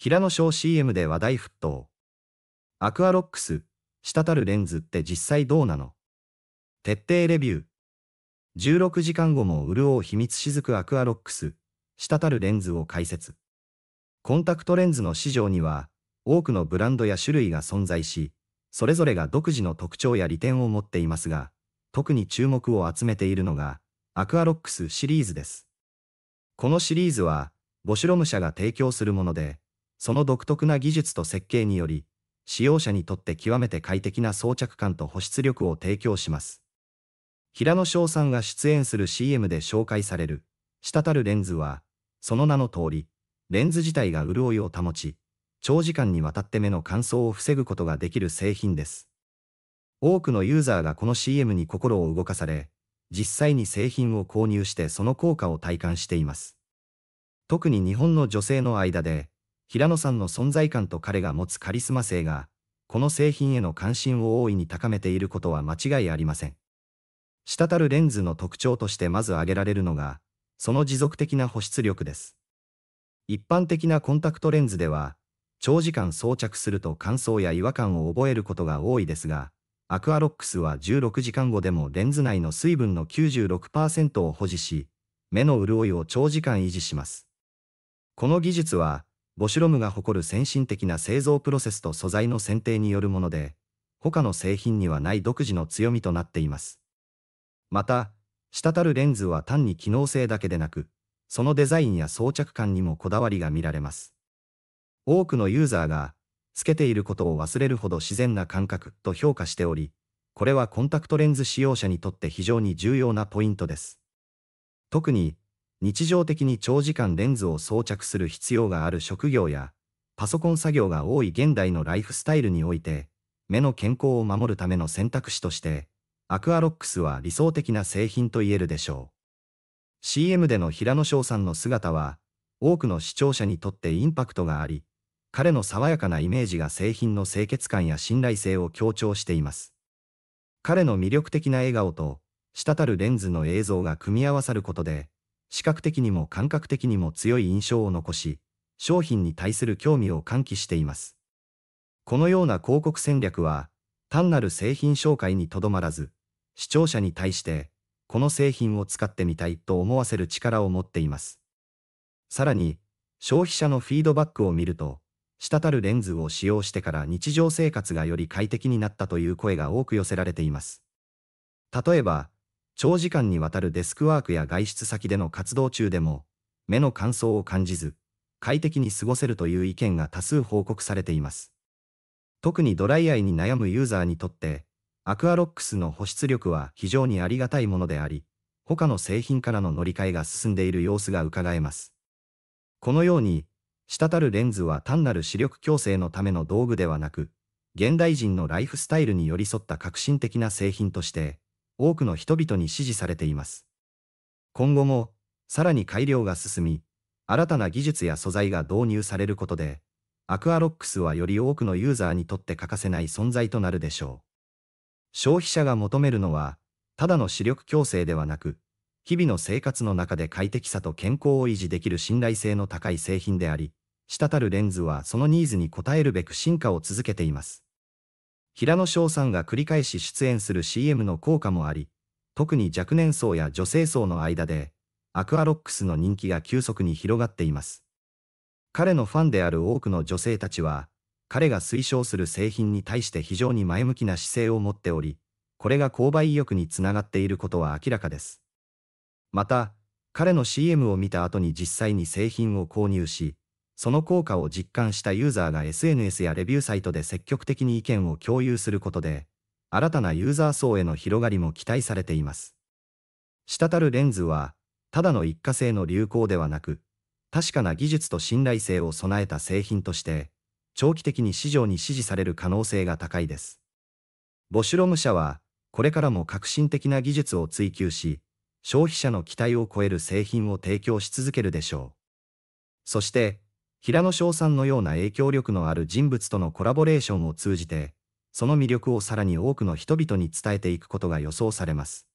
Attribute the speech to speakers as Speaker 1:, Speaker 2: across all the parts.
Speaker 1: 平野翔 CM で話題沸騰。アクアロックス、滴るレンズって実際どうなの徹底レビュー。16時間後も潤う秘密雫アクアロックス、滴るレンズを解説。コンタクトレンズの市場には、多くのブランドや種類が存在し、それぞれが独自の特徴や利点を持っていますが、特に注目を集めているのが、アクアロックスシリーズです。このシリーズは、ボシュロム社が提供するもので、その独特な技術と設計により、使用者にとって極めて快適な装着感と保湿力を提供します。平野翔さんが出演する CM で紹介される、滴るレンズは、その名の通り、レンズ自体が潤いを保ち、長時間にわたって目の乾燥を防ぐことができる製品です。多くのユーザーがこの CM に心を動かされ、実際に製品を購入してその効果を体感しています。特に日本の女性の間で、平野さんの存在感と彼が持つカリスマ性が、この製品への関心を大いに高めていることは間違いありません。滴るレンズの特徴としてまず挙げられるのが、その持続的な保湿力です。一般的なコンタクトレンズでは、長時間装着すると乾燥や違和感を覚えることが多いですが、アクアロックスは16時間後でもレンズ内の水分の96%を保持し、目の潤いを長時間維持します。この技術は、ボシュロムが誇る先進的な製造プロセスと素材の選定によるもので、他の製品にはない独自の強みとなっています。また、滴るレンズは単に機能性だけでなく、そのデザインや装着感にもこだわりが見られます。多くのユーザーが、つけていることを忘れるほど自然な感覚と評価しており、これはコンタクトレンズ使用者にとって非常に重要なポイントです。特に、日常的に長時間レンズを装着する必要がある職業や、パソコン作業が多い現代のライフスタイルにおいて、目の健康を守るための選択肢として、アクアロックスは理想的な製品と言えるでしょう。CM での平野翔さんの姿は、多くの視聴者にとってインパクトがあり、彼の爽やかなイメージが製品の清潔感や信頼性を強調しています。彼の魅力的な笑顔と、滴るレンズの映像が組み合わさることで、視覚的にも感覚的にも強い印象を残し、商品に対する興味を喚起しています。このような広告戦略は、単なる製品紹介にとどまらず、視聴者に対して、この製品を使ってみたいと思わせる力を持っています。さらに、消費者のフィードバックを見ると、滴るレンズを使用してから日常生活がより快適になったという声が多く寄せられています。例えば、長時間にわたるデスクワークや外出先での活動中でも、目の乾燥を感じず、快適に過ごせるという意見が多数報告されています。特にドライアイに悩むユーザーにとって、アクアロックスの保湿力は非常にありがたいものであり、他の製品からの乗り換えが進んでいる様子が伺えます。このように、滴るレンズは単なる視力矯正のための道具ではなく、現代人のライフスタイルに寄り添った革新的な製品として、多くの人々に支持されています。今後も、さらに改良が進み、新たな技術や素材が導入されることで、アクアロックスはより多くのユーザーにとって欠かせない存在となるでしょう。消費者が求めるのは、ただの視力矯正ではなく、日々の生活の中で快適さと健康を維持できる信頼性の高い製品であり、滴るレンズはそのニーズに応えるべく進化を続けています。平野翔さんが繰り返し出演する CM の効果もあり、特に若年層や女性層の間で、アクアロックスの人気が急速に広がっています。彼のファンである多くの女性たちは、彼が推奨する製品に対して非常に前向きな姿勢を持っており、これが購買意欲につながっていることは明らかです。また、彼の CM を見た後に実際に製品を購入し、その効果を実感したユーザーが SNS やレビューサイトで積極的に意見を共有することで、新たなユーザー層への広がりも期待されています。滴るレンズは、ただの一過性の流行ではなく、確かな技術と信頼性を備えた製品として、長期的に市場に支持される可能性が高いです。ボシュロム社は、これからも革新的な技術を追求し、消費者の期待を超える製品を提供し続けるでしょう。そして、平野翔さんのような影響力のある人物とのコラボレーションを通じて、その魅力をさらに多くの人々に伝えていくことが予想されます。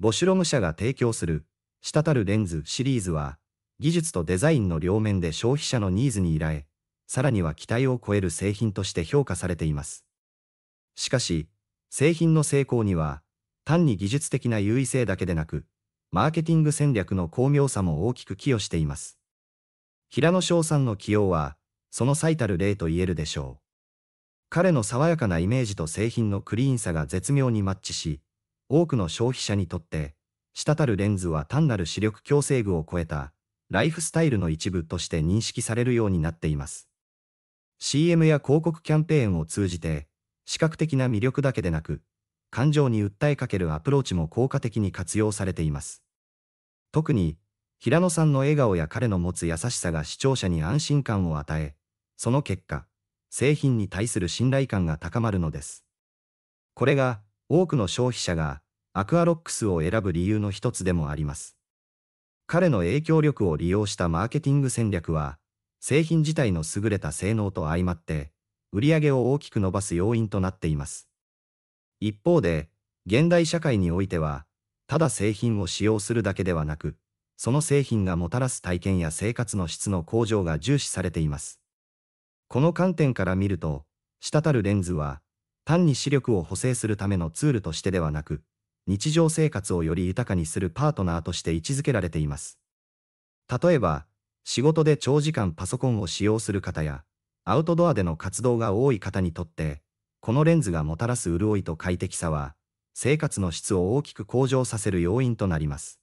Speaker 1: ボシュロム社が提供する、滴るレンズシリーズは、技術とデザインの両面で消費者のニーズに依頼、さらには期待を超える製品として評価されています。しかし、製品の成功には、単に技術的な優位性だけでなく、マーケティング戦略の巧妙さも大きく寄与しています。平野翔さんの起用は、その最たる例と言えるでしょう。彼の爽やかなイメージと製品のクリーンさが絶妙にマッチし、多くの消費者にとって、滴るレンズは単なる視力矯正具を超えた、ライフスタイルの一部として認識されるようになっています。CM や広告キャンペーンを通じて、視覚的な魅力だけでなく、感情に訴えかけるアプローチも効果的に活用されています。特に、平野さんの笑顔や彼の持つ優しさが視聴者に安心感を与え、その結果、製品に対する信頼感が高まるのです。これが、多くの消費者が、アクアロックスを選ぶ理由の一つでもあります。彼の影響力を利用したマーケティング戦略は、製品自体の優れた性能と相まって、売り上げを大きく伸ばす要因となっています。一方で、現代社会においては、ただ製品を使用するだけではなく、その製品がもたらす体験や生活の質の向上が重視されています。この観点から見ると、滴るレンズは、単に視力を補正するためのツールとしてではなく、日常生活をより豊かにするパートナーとして位置づけられています。例えば、仕事で長時間パソコンを使用する方や、アウトドアでの活動が多い方にとって、このレンズがもたらす潤いと快適さは、生活の質を大きく向上させる要因となります。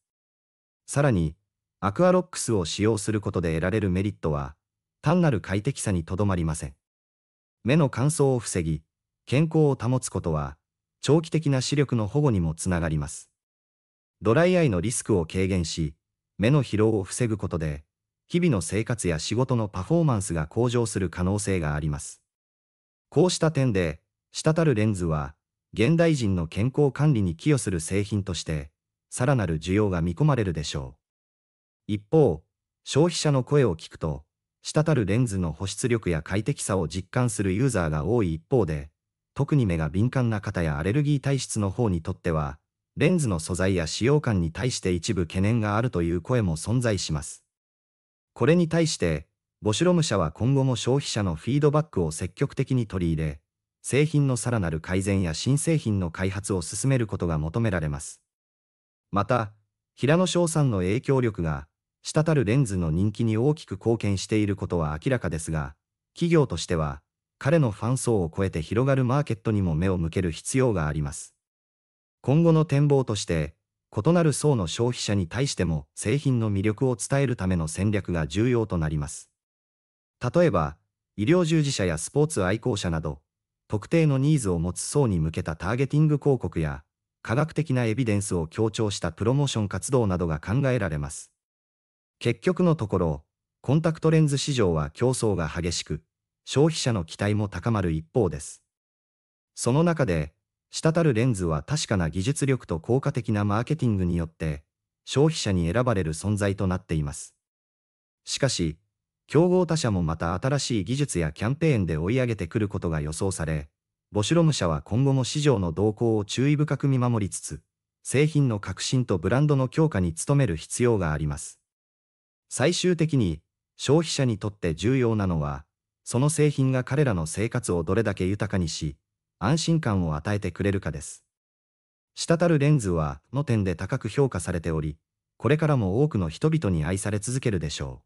Speaker 1: さらに、アクアロックスを使用することで得られるメリットは、単なる快適さにとどまりません。目の乾燥を防ぎ、健康を保つことは、長期的な視力の保護にもつながります。ドライアイのリスクを軽減し、目の疲労を防ぐことで、日々の生活や仕事のパフォーマンスが向上する可能性があります。こうした点で、滴るレンズは、現代人の健康管理に寄与する製品として、さらなる需要が見込まれるでしょう。一方、消費者の声を聞くと、滴るレンズの保湿力や快適さを実感するユーザーが多い一方で、特に目が敏感な方やアレルギー体質の方にとっては、レンズの素材や使用感に対して一部懸念があるという声も存在します。これに対して、ボシュロム社は今後も消費者のフィードバックを積極的に取り入れ、製品のさらなる改善や新製品の開発を進めることが求められます。また、平野翔さんの影響力が、滴るレンズの人気に大きく貢献していることは明らかですが、企業としては、彼のファン層を超えて広がるマーケットにも目を向ける必要があります。今後の展望として、異なる層の消費者に対しても製品の魅力を伝えるための戦略が重要となります。例えば、医療従事者やスポーツ愛好者など、特定のニーズを持つ層に向けたターゲティング広告や、科学的なエビデンスを強調したプロモーション活動などが考えられます。結局のところ、コンタクトレンズ市場は競争が激しく、消費者の期待も高まる一方です。その中で、滴るレンズは確かな技術力と効果的なマーケティングによって、消費者に選ばれる存在となっています。しかし、競合他社もまた新しい技術やキャンペーンで追い上げてくることが予想され、ボシュロム社は今後も市場の動向を注意深く見守りつつ、製品の革新とブランドの強化に努める必要があります。最終的に、消費者にとって重要なのは、その製品が彼らの生活をどれだけ豊かにし、安心感を与えてくれるかです。滴るレンズは、の点で高く評価されており、これからも多くの人々に愛され続けるでしょ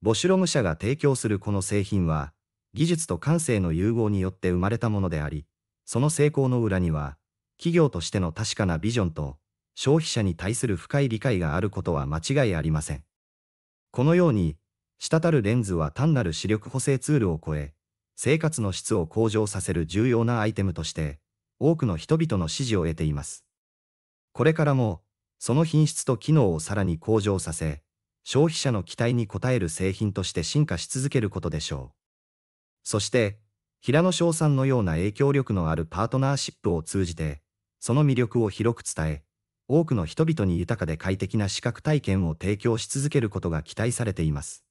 Speaker 1: う。ボシュロム社が提供するこの製品は、技術と感性の融合によって生まれたものであり、その成功の裏には、企業としての確かなビジョンと、消費者に対する深い理解があることは間違いありません。このように、滴るレンズは単なる視力補正ツールを超え、生活の質を向上させる重要なアイテムとして、多くの人々の支持を得ています。これからも、その品質と機能をさらに向上させ、消費者の期待に応える製品として進化し続けることでしょう。そして、平野翔さんのような影響力のあるパートナーシップを通じて、その魅力を広く伝え、多くの人々に豊かで快適な視覚体験を提供し続けることが期待されています。